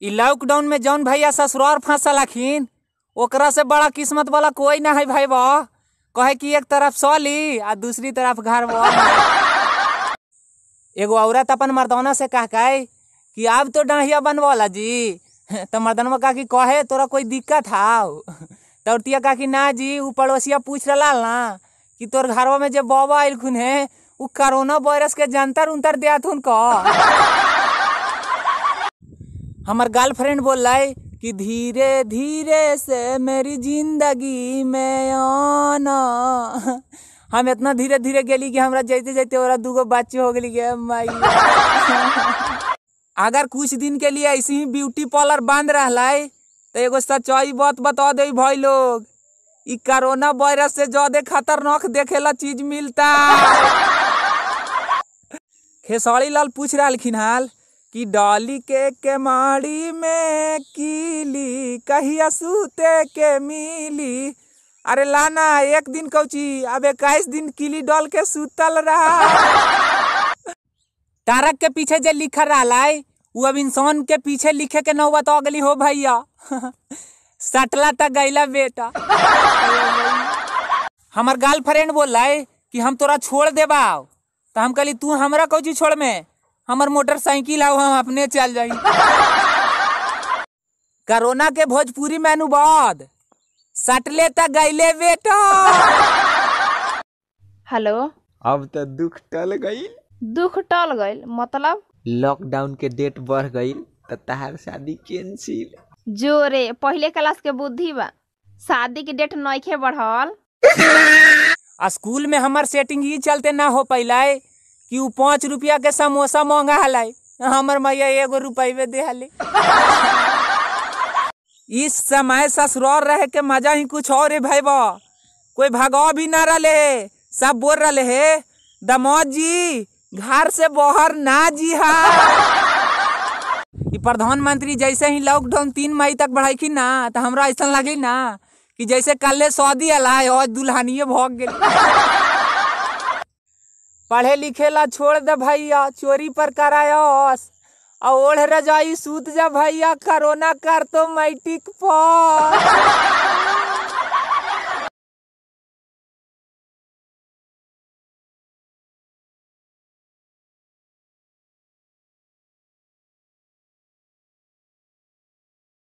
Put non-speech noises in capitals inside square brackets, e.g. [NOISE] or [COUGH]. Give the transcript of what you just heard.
इ लॉकडाउन में जौन भैया ससुरार फंसल हखिन ओकरा से बड़ा किस्मत वाला कोई ना है भाई बा कहे कि एक तरफ सौली आ दूसरी तरफ घर बा [LAUGHS] एगो औरत अपन मर्दाना से कह के कि आप तो डाहिया बनवाला जी [LAUGHS] तो मर्दनवा का कि कहे तोरा कोई दिक्कत हाउ [LAUGHS] तौरतिया का कि ना जी ऊ पड़ोसिया पूछ रहा ना कि तोर घरवा में जो बाबा अलखुन है वो कोरोना वायरस के जंतर उंतर दिया थुन का हमार गर्लफ्रेंड बोल रहा है कि धीरे धीरे से मेरी जिंदगी में आना हम इतना धीरे धीरे गेली कि हमारा जाते जाते और दूगो बच्चे हो गई माई अगर कुछ दिन के लिए ऐसे ही ब्यूटी पार्लर बंद रहा है तो एगो सच्चाई बात बता दे भाई लोग इ कोरोना वायरस से ज्यादा खतरनाक देखेला चीज मिलता खेसारी लाल पूछ रहा हाल कि डाली के माड़ी में कीली कही सूते के मिली अरे लाना एक दिन कौची अब इक्कीस दिन कीली डाल के सुतल रहा तारक के पीछे जो लिखा रहा वो अब इंसान के पीछे लिखे के नौबत तो अगली हो भैया [LAUGHS] सटला तक गैला बेटा हमार गर्लफ्रेंड बोल कि हम तोरा छोड़ देबा तो हम कहली तू हमारा कौची छोड़ में हमार मोटरसाइकिल आओ हम अपने चल जाई कोरोना के भोजपुरी में अनुवाद सटले तक गैले बेटो हेलो अब तो दुख टल गई दुख टल गई मतलब लॉकडाउन के डेट बढ़ गई तो तहार शादी कैंसिल जोरे पहले क्लास के बुद्धि बा शादी के डेट नहीं के बढ़ल स्कूल में हमार सेटिंग ही चलते ना हो पैलाए कि वो पाँच रुपया के समोसा मांगा हलाई हमार मैया एगो रुपये दे हले इस समय ससुराल रह के मजा ही कुछ और है भाई बा कोई भगा भी ना रहे है सब बोल रहे है दमोद जी घर से बाहर ना जी हा प्रधानमंत्री जैसे ही लॉकडाउन तीन मई तक बढ़ेखी ना तो हमरा ऐसा लगे ना कि जैसे कल सऊदी अलाय और दुल्हनिये भोग गई पढ़े लिखे ला छोड़ दे भैया चोरी पर करायस और ओढ़ रजाई सूत जा भैया करोना कर तो मैटिक पास